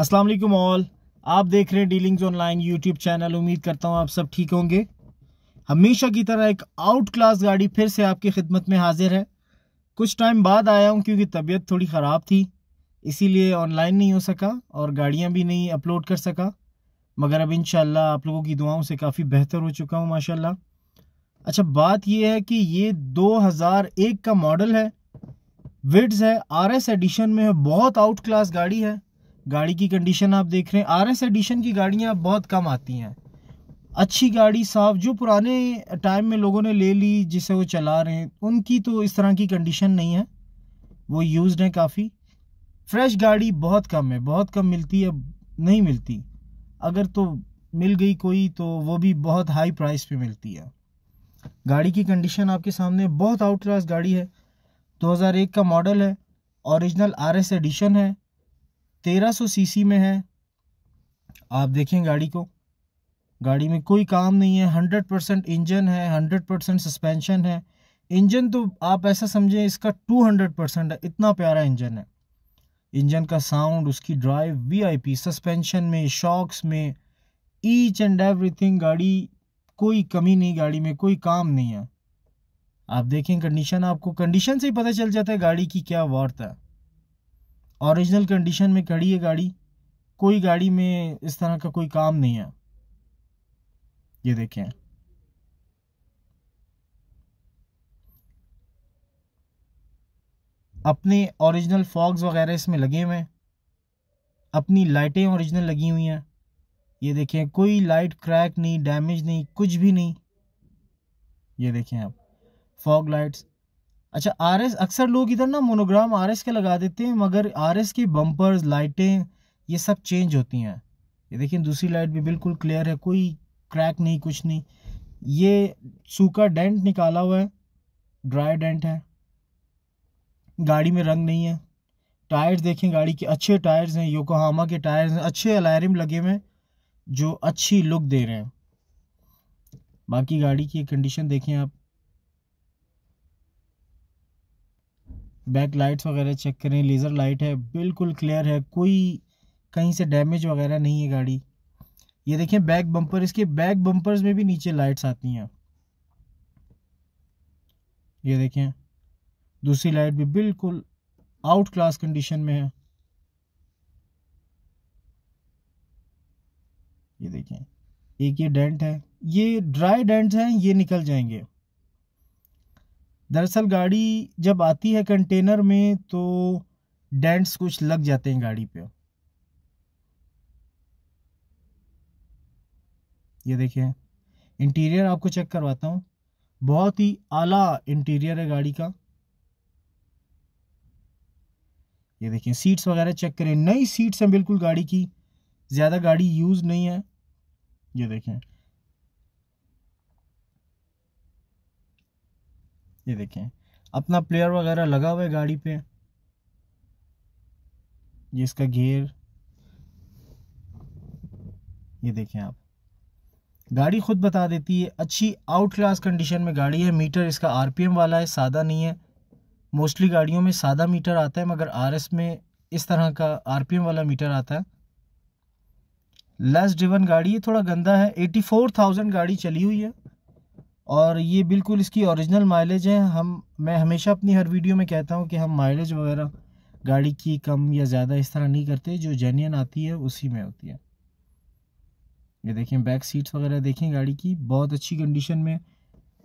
अस्सलाम वालेकुम ऑल आप देख रहे हैं डीलिंग्स ऑनलाइन यूट्यूब चैनल उम्मीद करता हूँ आप सब ठीक होंगे हमेशा की तरह एक आउट क्लास गाड़ी फिर से आपकी खिदमत में हाजिर है कुछ टाइम बाद आया हूँ क्योंकि तबीयत थोड़ी ख़राब थी इसीलिए ऑनलाइन नहीं हो सका और गाड़ियाँ भी नहीं अपलोड कर सका मगर अब इन आप लोगों की दुआओं से काफ़ी बेहतर हो चुका हूँ माशा अच्छा बात यह है कि ये दो का मॉडल है विड्स है आर एस एडिशन में है बहुत आउट क्लास गाड़ी है गाड़ी की कंडीशन आप देख रहे हैं आर एस एडिशन की गाड़ियाँ बहुत कम आती हैं अच्छी गाड़ी साफ जो पुराने टाइम में लोगों ने ले ली जिसे वो चला रहे हैं उनकी तो इस तरह की कंडीशन नहीं है वो यूज़ है काफ़ी फ्रेश गाड़ी बहुत कम है बहुत कम मिलती है नहीं मिलती अगर तो मिल गई कोई तो वो भी बहुत हाई प्राइस पे मिलती है गाड़ी की कंडीशन आपके सामने बहुत आउट क्लास गाड़ी है 2001 का मॉडल है ओरिजिनल आर एस एडिशन है तेरह 1300 सीसी में है आप देखें गाड़ी को गाड़ी में कोई काम नहीं है हंड्रेड परसेंट इंजन है हंड्रेड परसेंट सस्पेंशन है इंजन तो आप ऐसा समझें इसका टू हंड्रेड परसेंट है इतना प्यारा इंजन है इंजन का साउंड उसकी ड्राइव वीआईपी सस्पेंशन में शॉक्स में ईच एंड एवरीथिंग गाड़ी कोई कमी नहीं गाड़ी में कोई काम नहीं है आप देखें कंडीशन आपको कंडीशन से ही पता चल जाता है गाड़ी की क्या वार्ता है ओरिजिनल कंडीशन में खड़ी है गाड़ी कोई गाड़ी में इस तरह का कोई काम नहीं है ये देखें अपने ओरिजिनल फॉग्स वगैरह इसमें लगे हुए हैं अपनी लाइटें ओरिजिनल लगी हुई हैं ये देखें कोई लाइट क्रैक नहीं डैमेज नहीं कुछ भी नहीं ये देखें आप फॉग लाइट्स अच्छा आर एस अक्सर लोग इधर ना मोनोग्राम आर एस के लगा देते हैं मगर आर एस की बम्पर्स लाइटें ये सब चेंज होती हैं ये देखिए दूसरी लाइट भी बिल्कुल क्लियर है कोई क्रैक नहीं कुछ नहीं ये सूखा डेंट निकाला हुआ है ड्राई डेंट है गाड़ी में रंग नहीं है टायर्स देखें गाड़ी के अच्छे टायर्स हैं योकोहामा के टायर्स हैं अच्छे अलार्म लगे हुए हैं जो अच्छी लुक दे रहे हैं बाकी गाड़ी की कंडीशन देखें आप बैक लाइट्स वगैरह चेक करें लेज़र लाइट है बिल्कुल क्लियर है कोई कहीं से डैमेज वगैरह नहीं है गाड़ी ये देखें बैक बम्पर इसके बैक बम्पर्स में भी नीचे लाइट्स आती हैं ये देखें दूसरी लाइट भी बिल्कुल आउट क्लास कंडीशन में है ये देखें एक ये डेंट है ये ड्राई डेंट्स हैं ये निकल जाएंगे दरअसल गाड़ी जब आती है कंटेनर में तो डेंट्स कुछ लग जाते हैं गाड़ी पे ये देखिए इंटीरियर आपको चेक करवाता हूँ बहुत ही आला इंटीरियर है गाड़ी का ये देखिए सीट्स वगैरह चेक करें नई सीट्स हैं बिल्कुल गाड़ी की ज़्यादा गाड़ी यूज़ नहीं है ये देखें ये देखें अपना प्लेयर वगैरह लगा हुआ है गाड़ी पे ये इसका गियर ये देखें आप गाड़ी खुद बता देती है अच्छी आउट क्लास कंडीशन में गाड़ी है मीटर इसका आरपीएम वाला है सादा नहीं है मोस्टली गाड़ियों में सादा मीटर आता है मगर आरएस में इस तरह का आरपीएम वाला मीटर आता है लेस ड्रिवन गाड़ी है थोड़ा गंदा है एटी फोर थाउजेंड गाड़ी चली हुई है और ये बिल्कुल इसकी ओरिजिनल माइलेज है हम मैं हमेशा अपनी हर वीडियो में कहता हूँ कि हम माइलेज वगैरह गाड़ी की कम या ज़्यादा इस तरह नहीं करते जो जेन्यन आती है उसी में होती है ये देखें बैक सीट्स वगैरह देखें गाड़ी की बहुत अच्छी कंडीशन में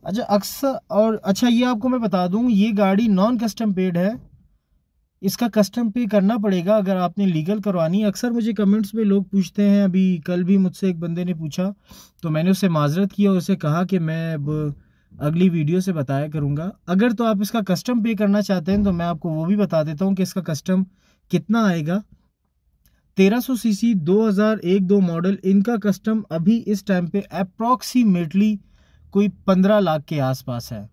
अच्छा अक्सर और अच्छा ये आपको मैं बता दूँ ये गाड़ी नॉन कस्टम पेड है इसका कस्टम पे करना पड़ेगा अगर आपने लीगल करवानी अक्सर मुझे कमेंट्स में लोग पूछते हैं अभी कल भी मुझसे एक बंदे ने पूछा तो मैंने उससे माजरत किया और उसे कहा कि मैं अब अगली वीडियो से बताया करूँगा अगर तो आप इसका कस्टम पे करना चाहते हैं तो मैं आपको वो भी बता देता हूँ कि इसका कस्टम कितना आएगा 1300 सी सी दो मॉडल इनका कस्टम अभी इस टाइम पे अप्रॉक्सीमेटली कोई 15 लाख के आसपास है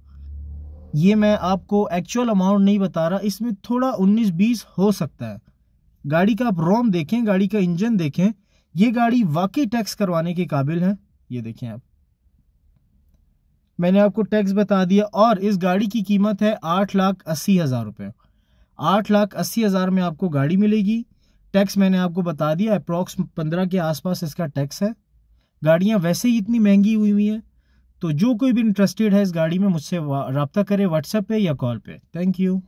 ये मैं आपको एक्चुअल अमाउंट नहीं बता रहा इसमें थोड़ा 19-20 हो सकता है गाड़ी का आप रोम देखें गाड़ी का इंजन देखें ये गाड़ी वाकई टैक्स करवाने के काबिल है ये देखें आप मैंने आपको टैक्स बता दिया और इस गाड़ी की कीमत है आठ लाख अस्सी हज़ार रुपये आठ लाख अस्सी हज़ार में आपको गाड़ी मिलेगी टैक्स मैंने आपको बता दिया अप्रॉक्स पंद्रह के आसपास इसका टैक्स है गाड़ियाँ वैसे ही इतनी महंगी हुई हुई हैं तो जो कोई भी इंटरेस्टेड है इस गाड़ी में मुझसे रबता करे व्हाट्सएप पे या कॉल पे थैंक यू